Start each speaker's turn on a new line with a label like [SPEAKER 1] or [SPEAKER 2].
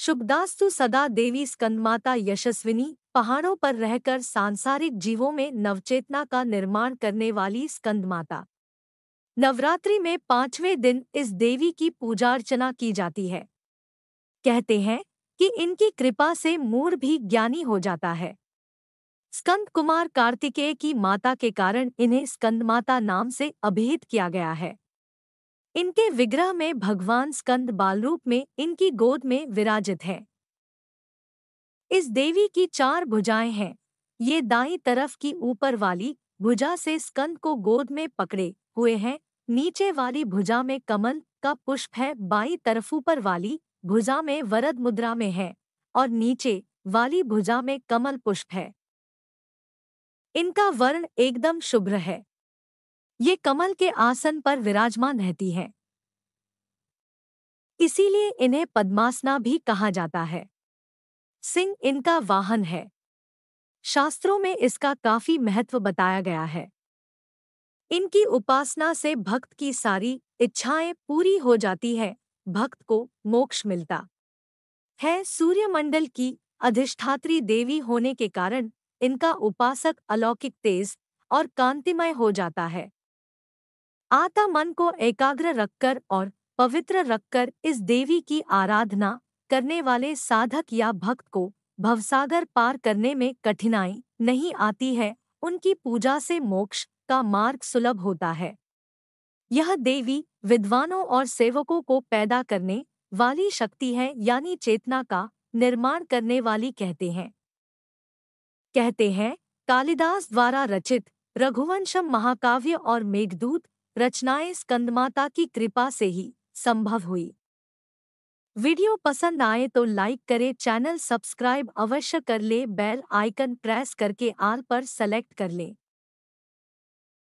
[SPEAKER 1] शुभदास्तु सदा देवी स्कंदमाता यशस्विनी पहाड़ों पर रहकर सांसारिक जीवों में नवचेतना का निर्माण करने वाली स्कंदमाता नवरात्रि में पांचवें दिन इस देवी की पूजा अर्चना की जाती है कहते हैं कि इनकी कृपा से मूर भी ज्ञानी हो जाता है स्कंद कुमार कार्तिकेय की माता के कारण इन्हें स्कंदमाता नाम से अभिहित किया गया है इनके विग्रह में भगवान स्कंद बालरूप में इनकी गोद में विराजित है इस देवी की चार भुजाएं हैं ये दाई तरफ की ऊपर वाली भुजा से स्कंद को गोद में पकड़े हुए हैं नीचे वाली भुजा में कमल का पुष्प है बाई तरफ ऊपर वाली भुजा में वरद मुद्रा में है और नीचे वाली भुजा में कमल पुष्प है इनका वर्ण एकदम शुभ्र है ये कमल के आसन पर विराजमान रहती है इसीलिए इन्हें पद्मासना भी कहा जाता है सिंह इनका वाहन है शास्त्रों में इसका काफी महत्व बताया गया है इनकी उपासना से भक्त की सारी इच्छाएं पूरी हो जाती है भक्त को मोक्ष मिलता है सूर्यमंडल की अधिष्ठात्री देवी होने के कारण इनका उपासक अलौकिक तेज और कांतिमय हो जाता है आता मन को एकाग्र रखकर और पवित्र रखकर इस देवी की आराधना करने वाले साधक या भक्त को भवसागर पार करने में कठिनाई नहीं आती है उनकी पूजा से मोक्ष का मार्ग सुलभ होता है यह देवी विद्वानों और सेवकों को पैदा करने वाली शक्ति है यानी चेतना का निर्माण करने वाली कहते हैं कहते हैं कालिदास द्वारा रचित रघुवंशम महाकाव्य और मेघदूत रचनाएं स्कंदमाता की कृपा से ही संभव हुई वीडियो पसंद आए तो लाइक करें चैनल सब्सक्राइब अवश्य कर ले बेल आइकन प्रेस करके आल पर सेलेक्ट कर लें